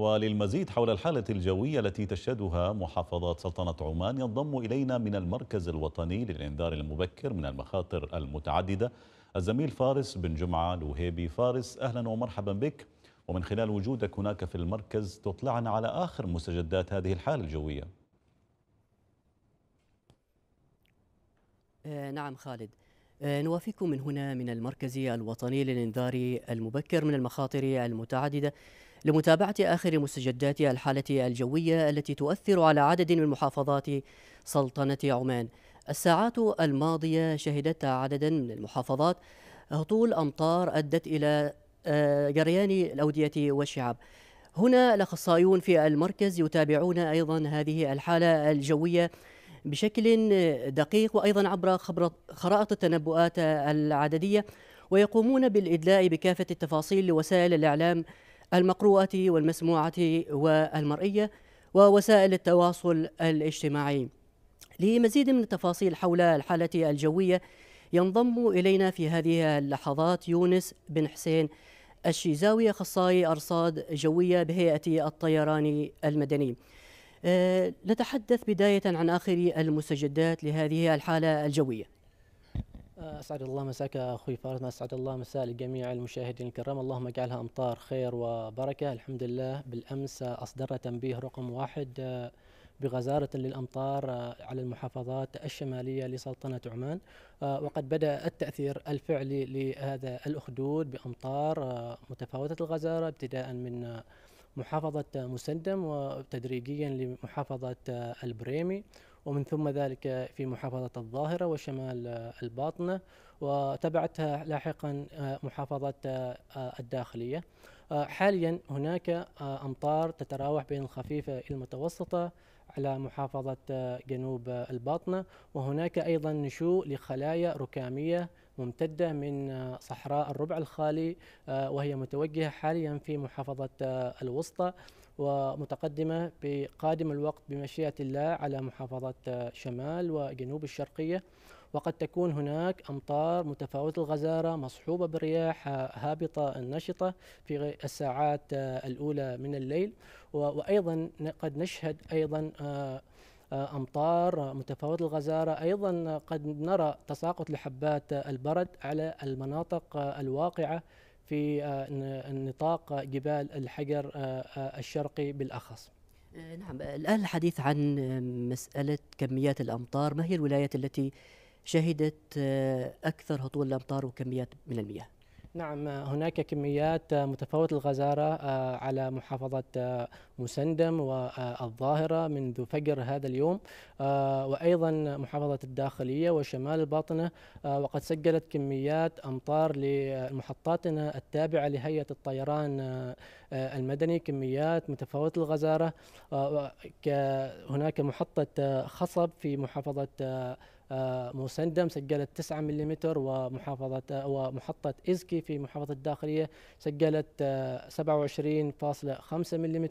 وللمزيد حول الحالة الجوية التي تشهدها محافظات سلطنة عمان ينضم إلينا من المركز الوطني للإنذار المبكر من المخاطر المتعددة الزميل فارس بن جمعة لوهيبي فارس أهلا ومرحبا بك ومن خلال وجودك هناك في المركز تطلعنا على آخر مستجدات هذه الحالة الجوية آه نعم خالد آه، نوافيكم من هنا من المركز الوطني للإنذار المبكر من المخاطر المتعددة لمتابعة آخر مستجدات الحالة الجوية التي تؤثر على عدد من محافظات سلطنة عمان. الساعات الماضية شهدت عددا من المحافظات هطول أمطار أدت إلى آه، جريان الأودية والشعاب. هنا الأخصائيون في المركز يتابعون أيضا هذه الحالة الجوية بشكل دقيق وأيضا عبر خرائط التنبؤات العددية ويقومون بالإدلاء بكافة التفاصيل لوسائل الإعلام المقروءة والمسموعة والمرئية ووسائل التواصل الاجتماعي لمزيد من التفاصيل حول الحالة الجوية ينضم إلينا في هذه اللحظات يونس بن حسين الشيزاوي أخصائي أرصاد جوية بهيئة الطيران المدني آه، نتحدث بداية عن آخر المستجدات لهذه الحالة الجوية اسعد الله مساك اخوي فارس اسعد الله مساء لجميع المشاهدين الكرام اللهم اجعلها امطار خير وبركه الحمد لله بالامس اصدرنا تنبيه رقم واحد آه، بغزارة للأمطار آه، على المحافظات الشمالية لسلطنة عمان آه، وقد بدأ التأثير الفعلي لهذا الأخدود بأمطار متفاوتة الغزارة ابتداء من محافظة مسندم وتدريجيا لمحافظة البريمي ومن ثم ذلك في محافظة الظاهرة وشمال الباطنة وتبعتها لاحقا آه، محافظة آه، الداخلية آه، حاليا هناك أمطار تتراوح بين الخفيفة إلى المتوسطة على محافظة جنوب الباطنة وهناك أيضا نشوء لخلايا ركامية ممتدة من صحراء الربع الخالي آه، وهي متوجهة حاليا في محافظة آه، الوسطى ومتقدمة بقادم الوقت بمشيئة الله على محافظة آه، شمال وجنوب الشرقية وقد تكون هناك أمطار متفاوتة الغزارة مصحوبة برياح هابطة نشطة في الساعات الأولى من الليل وأيضا قد نشهد أيضا أمطار متفاوت الغزارة أيضا قد نرى تساقط لحبات البرد على المناطق الواقعة في آه، نطاق جبال الحجر آه، آه، الشرقي بالأخص نعم الآن الحديث عن مسألة كميات الأمطار ما هي الولايات التي شهدت أكثر هطول الأمطار وكميات من المياه نعم هناك كميات متفاوتة الغزارة آه، على محافظة آه، مسندم والظاهرة منذ فجر هذا اليوم آه، وأيضا محافظة الداخلية وشمال الباطنة وقد سجلت كميات أمطار لمحطاتنا التابعة لهيئة الطيران المدني كميات متفاوتة الغزارة هناك محطة خصب في محافظة مسندم سجلت 9 ملم ومحافظة ومحطة إزكي في محافظة الداخلية سجلت 27.5 آه، ملم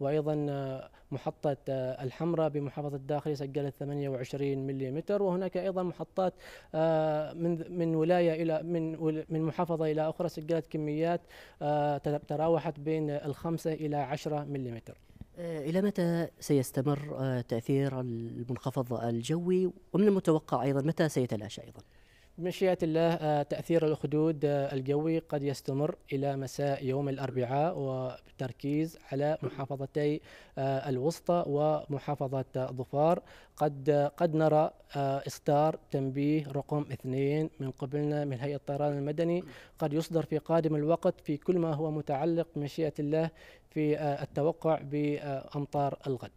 وأيضا آه، محطة آه، الحمراء بمحافظة الداخلية سجلت 28 ملم وهناك أيضا محطات من من ولاية إلى من من محافظة إلى أخرى سجلت كميات تراوحت بين الخمسة إلى 10 ملم آه، إلى متى سيستمر آه، تأثير المنخفض الجوي ومن المتوقع أيضا متى سيتلاشى أيضا؟ بمشيئة الله آه، تأثير الأخدود آه، الجوي قد يستمر إلى مساء يوم الأربعاء وبالتركيز على محافظتي آه، الوسطى ومحافظة ظفار قد قد نرى إصدار تنبيه رقم اثنين من قبلنا من هيئة الطيران المدني قد يصدر في قادم الوقت في كل ما هو متعلق بمشيئة الله في التوقع بأمطار الغد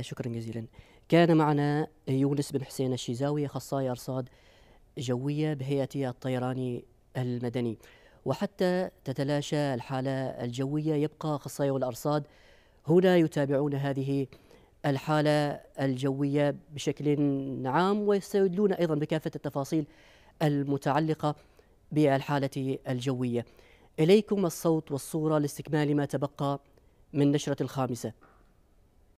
شكرا جزيلا كان معنا يونس بن حسين الشيزاوي أخصائي أرصاد جوية بهيئة الطيران المدني وحتى تتلاشى الحالة الجوية يبقى اخصائي الأرصاد هنا يتابعون هذه الحالة الجوية بشكل عام ويستدلون أيضا بكافة التفاصيل المتعلقة بالحالة الجوية إليكم الصوت والصورة لاستكمال ما تبقى من نشرة الخامسة